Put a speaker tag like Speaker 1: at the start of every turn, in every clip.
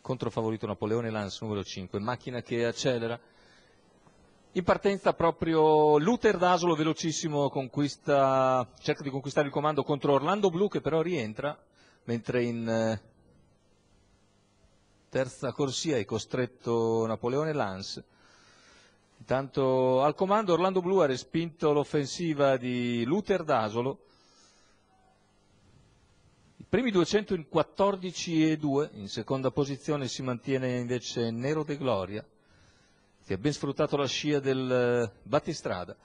Speaker 1: controfavorito Napoleone Lance numero 5, macchina che accelera. In partenza proprio Luther Dasolo velocissimo cerca di conquistare il comando contro Orlando Blu che però rientra, mentre in eh, terza corsia è costretto Napoleone Lance. Intanto al comando Orlando Blu ha respinto l'offensiva di Luther Dasolo, i primi 200 in in seconda posizione si mantiene invece Nero De Gloria, che ha ben sfruttato la scia del eh, battistrada.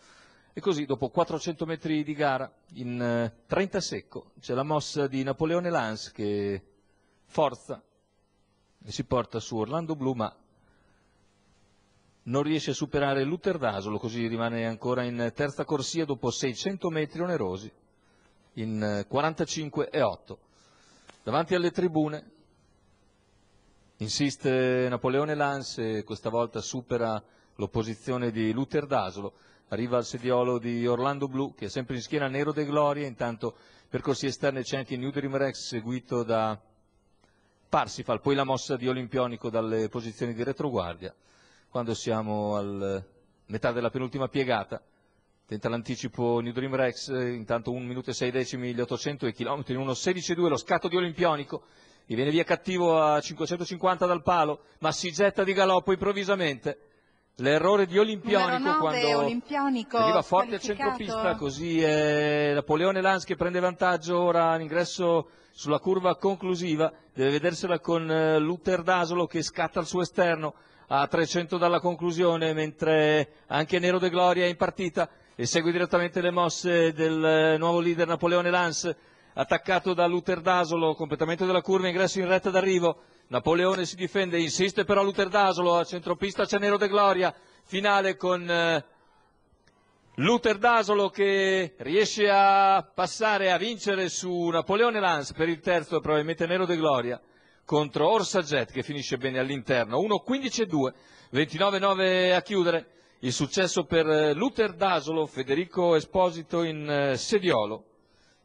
Speaker 1: E così, dopo 400 metri di gara, in 30 eh, secco, c'è la mossa di Napoleone Lanz che forza e si porta su Orlando Blu, ma non riesce a superare Luther Dasolo, così rimane ancora in terza corsia dopo 600 metri onerosi in 45 eh, e 8 davanti alle tribune. Insiste Napoleone Lance, questa volta supera l'opposizione di Luther Dasolo, arriva al sediolo di Orlando Blu che è sempre in schiena nero de gloria, intanto per percorsi esterne c'è anche New Dream Rex seguito da Parsifal, poi la mossa di Olimpionico dalle posizioni di retroguardia, quando siamo al metà della penultima piegata Tenta l'anticipo New Dream Rex, eh, intanto 1 minuto e 6 decimi gli 800 e chilometri in 1.16.2, lo scatto di Olimpionico, gli viene via cattivo a 550 dal palo, ma si getta di galoppo improvvisamente. L'errore di Olimpionico 9, quando Olimpionico arriva forte a centropista, così è Napoleone Lanz che prende vantaggio ora all'ingresso sulla curva conclusiva, deve vedersela con eh, Luther Dasolo che scatta al suo esterno a 300 dalla conclusione, mentre anche Nero De Gloria è in partita, e segue direttamente le mosse del eh, nuovo leader Napoleone Lanz, attaccato da Luther Dasolo, completamente della curva, ingresso in retta d'arrivo. Napoleone si difende, insiste però Luther Dasolo, a centropista c'è Nero De Gloria, finale con eh, Luther Dasolo che riesce a passare, a vincere su Napoleone Lanz per il terzo, probabilmente Nero De Gloria, contro Orsaget che finisce bene all'interno. 1-15-2, 29-9 a chiudere. Il successo per eh, Luther Dasolo, Federico Esposito in eh, Sediolo,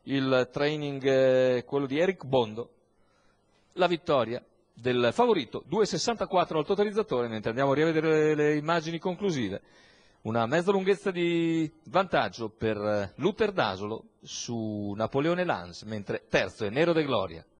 Speaker 1: il training eh, quello di Eric Bondo, la vittoria del favorito, 2,64 al totalizzatore, mentre andiamo a rivedere le, immagini conclusive. Una mezza lunghezza di vantaggio per Luther Dasolo su Napoleone Lanz, mentre terzo è Nero De Gloria.